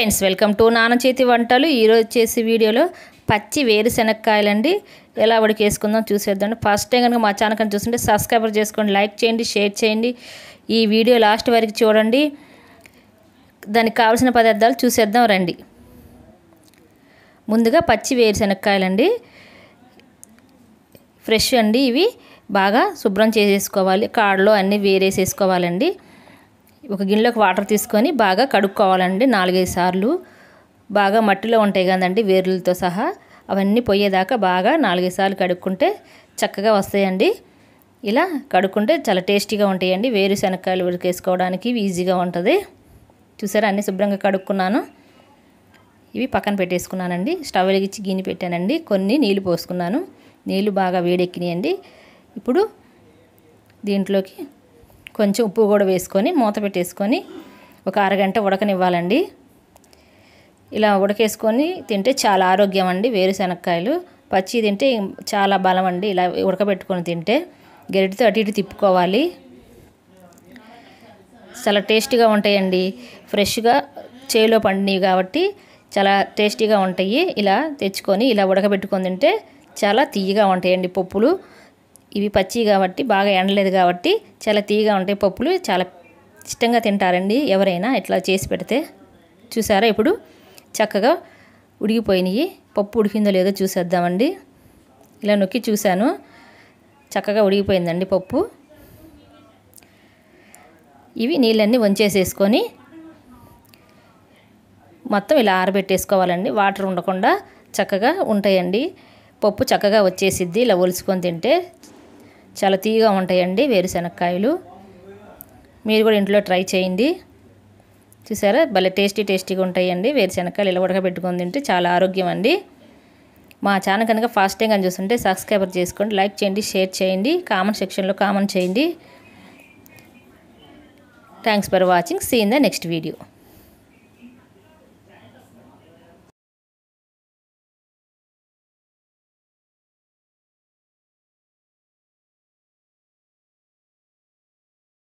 friends welcome to నానచేతి వంటలు ఈరోజు చేసే వీడియోలో పచ్చి వేరుశెనక్కాయలండి ఎలా ఉడికేసుకుందాం చూసేద్దాం ఫస్ట్ టైం కనుక మా ఛానల్ కనుక చూస్తుంటే సబ్స్క్రైబర్ చేసుకోండి లైక్ చేయండి షేర్ చేయండి ఈ వీడియో లాస్ట్ వరకు చూడండి దానికి కావాల్సిన పదార్థాలు చూసేద్దాం రండి ముందుగా పచ్చి వేరుశెనక్కాయలండి ఫ్రెష్ అండి ఇవి బాగా శుభ్రం చేసేసుకోవాలి కాడలో అన్నీ వేరేసేసుకోవాలండి ఒక గిన్నెలోకి వాటర్ తీసుకొని బాగా కడుక్కోవాలండి నాలుగైదు సార్లు బాగా మట్టిలో ఉంటాయి కదండి వేర్లతో సహా అవన్నీ పోయేదాకా బాగా నాలుగైదు సార్లు కడుక్కుంటే చక్కగా వస్తాయండి ఇలా కడుక్కుంటే చాలా టేస్టీగా ఉంటాయండి వేరుశనక్కాయలు ఉడికేసుకోవడానికి ఈజీగా ఉంటుంది చూసారా అన్నీ శుభ్రంగా కడుక్కున్నాను ఇవి పక్కన పెట్టేసుకున్నానండి స్టవ్ వెలిగించి గిన్నె పెట్టానండి కొన్ని నీళ్ళు పోసుకున్నాను నీళ్ళు బాగా వేడెక్కినాయండి ఇప్పుడు దీంట్లోకి కొంచెం ఉప్పు కూడా వేసుకొని మూత పెట్టేసుకొని ఒక అరగంట ఉడకనివ్వాలండి ఇలా ఉడకేసుకొని తింటే చాలా ఆరోగ్యం అండి వేరుశనక్కాయలు పచ్చి తింటే చాలా బలం అండి ఇలా ఉడకబెట్టుకొని తింటే గరిటితో అటు ఇటు తిప్పుకోవాలి చాలా టేస్టీగా ఉంటాయండి ఫ్రెష్గా చేలో పండినవి కాబట్టి చాలా టేస్టీగా ఉంటాయి ఇలా తెచ్చుకొని ఇలా ఉడకబెట్టుకొని తింటే చాలా తీయగా ఉంటాయండి పప్పులు ఇవి పచ్చి కాబట్టి బాగా ఎండలేదు కాబట్టి చాలా తీయగా ఉంటాయి పప్పులు చాలా ఇష్టంగా తింటారండి ఎవరైనా ఇట్లా చేసి పెడితే చూసారా ఇప్పుడు చక్కగా ఉడికిపోయినాయి పప్పు ఉడికిందో లేదో చూసేద్దామండి ఇలా నొక్కి చూశాను చక్కగా ఉడిగిపోయిందండి పప్పు ఇవి నీళ్ళన్నీ వంచేసేసుకొని మొత్తం ఇలా ఆరబెట్టేసుకోవాలండి వాటర్ ఉండకుండా చక్కగా ఉంటాయండి పప్పు చక్కగా వచ్చేసిద్ది ఇలా ఒలుచుకొని తింటే చాలా తీయగా ఉంటాయండి వేరుశనక్కాయలు మీరు కూడా ఇంట్లో ట్రై చేయండి చూసారా భలే టేస్టీ టేస్టీగా ఉంటాయండి వేరుశనక్కాయలు ఇలా ఉడకబెట్టుకొని తింటే చాలా ఆరోగ్యం అండి మా ఛానల్ కనుక ఫాస్ట్ టైం కానీ చూస్తుంటే సబ్స్క్రైబర్ చేసుకోండి లైక్ చేయండి షేర్ చేయండి కామెంట్ సెక్షన్లో కామెంట్ చేయండి thanks for watching see in the next video